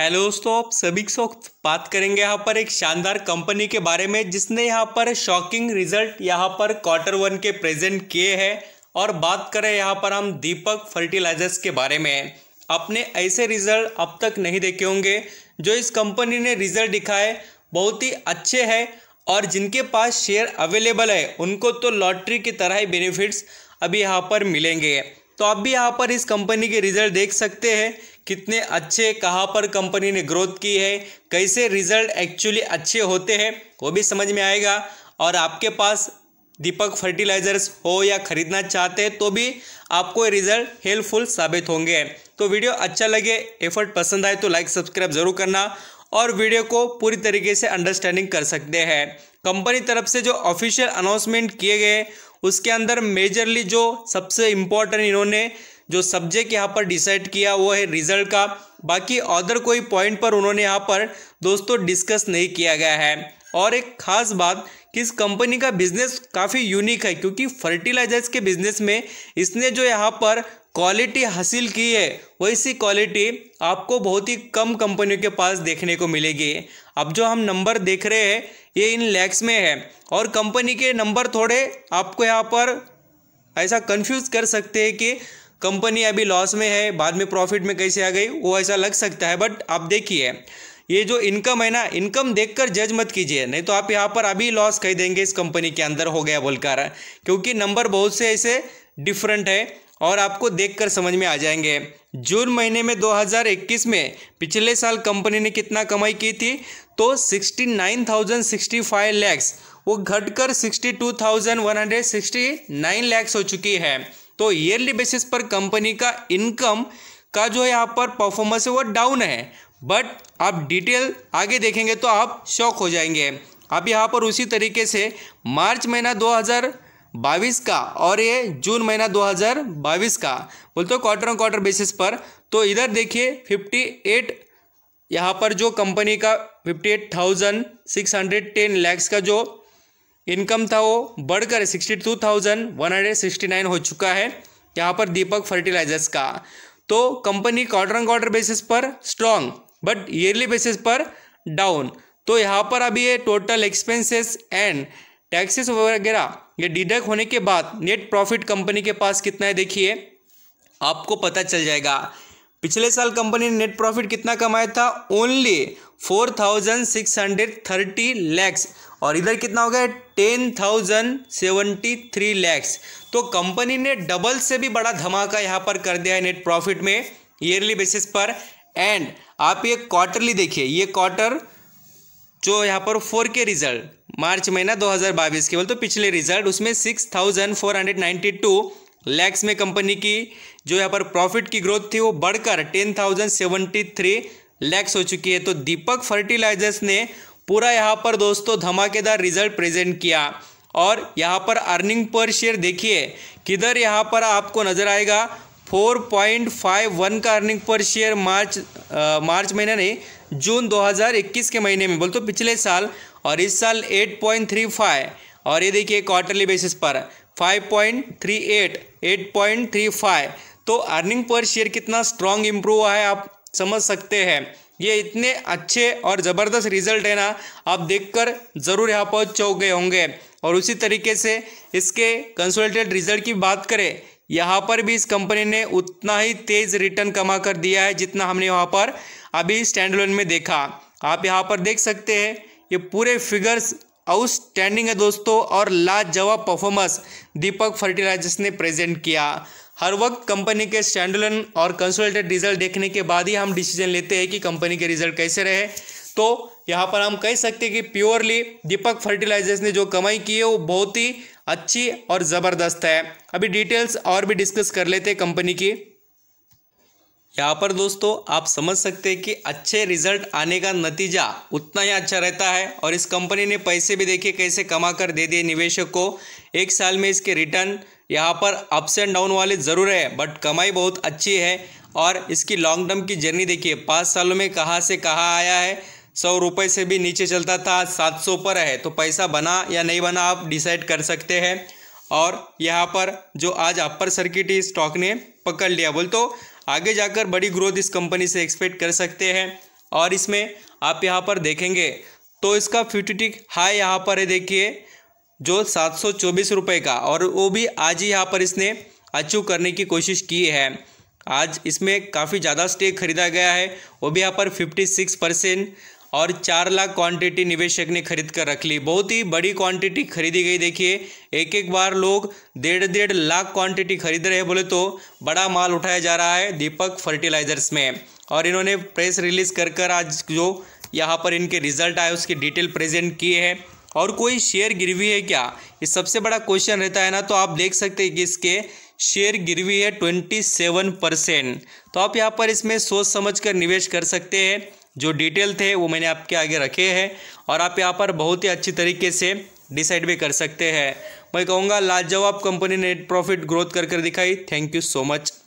hello दोस्तों आप सभी साथ बात करेंगे यहाँ पर एक शानदार कंपनी के बारे में जिसने यहाँ पर शॉकिंग रिजल्ट यहाँ पर क्वार्टर वन के प्रेजेंट किए हैं और बात करें यहाँ पर हम दीपक फर्टिलाइजर्स के बारे में आपने ऐसे रिजल्ट अब तक नहीं देखे होंगे जो इस कंपनी ने रिजल्ट दिखाए बहुत ही अच्छे है और जिनके पास शेयर अवेलेबल है उनको तो लॉटरी की तरह ही बेनिफिट्स अभी यहाँ पर मिलेंगे तो आप भी यहाँ पर इस कंपनी के रिजल्ट देख सकते हैं कितने अच्छे कहाँ पर कंपनी ने ग्रोथ की है कैसे रिजल्ट एक्चुअली अच्छे होते हैं वो भी समझ में आएगा और आपके पास दीपक फर्टिलाइजर्स हो या ख़रीदना चाहते हैं तो भी आपको रिजल्ट हेल्पफुल साबित होंगे तो वीडियो अच्छा लगे एफर्ट पसंद आए तो लाइक सब्सक्राइब ज़रूर करना और वीडियो को पूरी तरीके से अंडरस्टैंडिंग कर सकते हैं कंपनी तरफ से जो ऑफिशियल अनाउंसमेंट किए गए उसके अंदर मेजरली जो सबसे इम्पोर्टेंट इन्होंने जो सब्जेक्ट यहाँ पर डिसाइड किया वो है रिजल्ट का बाकी अदर कोई पॉइंट पर उन्होंने यहाँ पर दोस्तों डिस्कस नहीं किया गया है और एक खास बात कि इस कंपनी का बिजनेस काफ़ी यूनिक है क्योंकि फर्टिलाइजर्स के बिजनेस में इसने जो यहाँ पर क्वालिटी हासिल की है वैसी क्वालिटी आपको बहुत ही कम कंपनियों के पास देखने को मिलेगी अब जो हम नंबर देख रहे हैं ये इन लैक्स में है और कंपनी के नंबर थोड़े आपको यहाँ पर ऐसा कंफ्यूज कर सकते हैं कि कंपनी अभी लॉस में है बाद में प्रॉफिट में कैसे आ गई वो ऐसा लग सकता है बट आप देखिए ये जो इनकम है ना इनकम देखकर जज मत कीजिए नहीं तो आप यहाँ पर अभी लॉस कह देंगे इस कंपनी के अंदर हो गया बोलकर क्योंकि नंबर बहुत से ऐसे डिफरेंट है और आपको देखकर समझ में आ जाएंगे जून महीने में 2021 में पिछले साल कंपनी ने कितना कमाई की थी तो 69,065 लैक्स वो घटकर 62,169 लैक्स हो चुकी है तो ईयरली बेसिस पर कंपनी का इनकम का जो यहाँ पर परफॉर्मेंस है वो डाउन है बट आप डिटेल आगे देखेंगे तो आप शॉक हो जाएंगे आप यहाँ पर उसी तरीके से मार्च महीना 2022 का और ये जून महीना 2022 का बोलते हो क्वार्टर ऑन क्वार्टर बेसिस पर तो इधर देखिए 58 यहाँ पर जो कंपनी का 58,610 एट का जो इनकम था वो बढ़कर sixty two thousand one hundred sixty nine हो चुका है यहाँ पर दीपक फर्टिलाइजर्स का तो company quarter and quarter basis पर स्ट्रांग बट ईयरली बेसिस पर डाउन तो यहाँ पर अभी ये टोटल एक्सपेंसेस एंड टैक्सेस वगैरह ये डिडक्ट होने के बाद नेट प्रॉफिट कंपनी के पास कितना है देखिए आपको पता चल जाएगा पिछले साल कंपनी ने नेट प्रॉफिट कितना कमाया था only four thousand six hundred thirty lakhs और इधर कितना हो गया ten thousand seventy three lakhs तो कंपनी ने डबल से भी बड़ा धमाका यहाँ पर कर दिया है नेट प्रॉफिट में ईयरली बेसिस पर एंड आप ये क्वार्टरली देखिए ये क्वार्टर जो यहाँ पर फोर के रिजल्ट मार्च महीना दो हजार बाईस केवल तो पिछले रिजल्ट उसमें six thousand four hundred ninety two lakhs में कंपनी की जो यहाँ पर प्रॉफिट की ग्रोथ थी वो बढ़कर ten thousand seventy three lakhs हो चुकी है तो दीपक फर्टिलाइजर्स ने पूरा यहाँ पर दोस्तों धमाकेदार रिजल्ट प्रेजेंट किया और यहाँ पर अर्निंग पर शेयर देखिए किधर यहाँ पर आपको नज़र आएगा फोर पॉइंट फाइव वन का अर्निंग पर शेयर मार्च आ, मार्च महीने नहीं जून दो हजार इक्कीस के महीने में बोल तो पिछले साल और इस साल एट पॉइंट थ्री फाइव और ये देखिए क्वार्टरली बेसिस पर 5.38 फाइव तो अर्निंग पर शेयर कितना स्ट्रांग इम्प्रूव हुआ है आप समझ सकते हैं ये इतने अच्छे और ज़बरदस्त रिजल्ट है ना आप देखकर ज़रूर यहाँ पर चौक गए होंगे और उसी तरीके से इसके कंसोलिडेटेड रिजल्ट की बात करें यहाँ पर भी इस कंपनी ने उतना ही तेज़ रिटर्न कमा कर दिया है जितना हमने वहाँ पर अभी स्टैंड में देखा आप यहाँ पर देख सकते हैं ये पूरे फिगर्स आउटस्टैंडिंग है दोस्तों और लाजवाब परफॉर्मेंस दीपक फर्टिलाइजर्स ने प्रेजेंट किया हर वक्त कंपनी के स्टैंडलन और कंसोलिडेटेड रिजल्ट देखने के बाद ही हम डिसीजन लेते हैं कि कंपनी के रिजल्ट कैसे रहे तो यहाँ पर हम कह सकते हैं कि प्योरली दीपक फर्टिलाइजर्स ने जो कमाई की है वो बहुत ही अच्छी और ज़बरदस्त है अभी डिटेल्स और भी डिस्कस कर लेते हैं कंपनी की यहाँ पर दोस्तों आप समझ सकते हैं कि अच्छे रिजल्ट आने का नतीजा उतना ही अच्छा रहता है और इस कंपनी ने पैसे भी देखिए कैसे कमा कर दे दिए निवेशक को एक साल में इसके रिटर्न यहाँ पर अप्स एंड डाउन वाले ज़रूर है बट कमाई बहुत अच्छी है और इसकी लॉन्ग टर्म की जर्नी देखिए पाँच सालों में कहाँ से कहाँ आया है सौ रुपये से भी नीचे चलता था सात सौ पर है तो पैसा बना या नहीं बना आप डिसाइड कर सकते हैं और यहाँ पर जो आज अपर सर्किट ही स्टॉक ने पकड़ लिया बोल तो आगे जाकर बड़ी ग्रोथ इस कंपनी से एक्सपेक्ट कर सकते हैं और इसमें आप यहाँ पर देखेंगे तो इसका फ्यूटिटिक हाई यहाँ पर है देखिए जो सात सौ चौबीस रुपये का और वो भी आज ही यहाँ पर इसने अचीव करने की कोशिश की है आज इसमें काफ़ी ज़्यादा स्टेक खरीदा गया है वो भी यहाँ पर फिफ्टी सिक्स परसेंट और चार लाख क्वांटिटी निवेशक ने खरीद कर रख ली बहुत ही बड़ी क्वांटिटी खरीदी गई देखिए एक एक बार लोग डेढ़ डेढ़ लाख क्वांटिटी खरीद रहे बोले तो बड़ा माल उठाया जा रहा है दीपक फर्टिलाइजर्स में और इन्होंने प्रेस रिलीज कर कर आज जो यहाँ पर इनके रिजल्ट आए उसकी डिटेल प्रेजेंट किए हैं और कोई शेयर गिरवी है क्या ये सबसे बड़ा क्वेश्चन रहता है ना तो आप देख सकते हैं कि इसके शेयर गिरवी है ट्वेंटी सेवन परसेंट तो आप यहाँ पर इसमें सोच समझ कर निवेश कर सकते हैं जो डिटेल थे वो मैंने आपके आगे रखे हैं और आप यहाँ पर बहुत ही अच्छी तरीके से डिसाइड भी कर सकते हैं मैं कहूँगा लाजवाब कंपनी नेट प्रॉफिट ग्रोथ कर कर दिखाई थैंक यू सो मच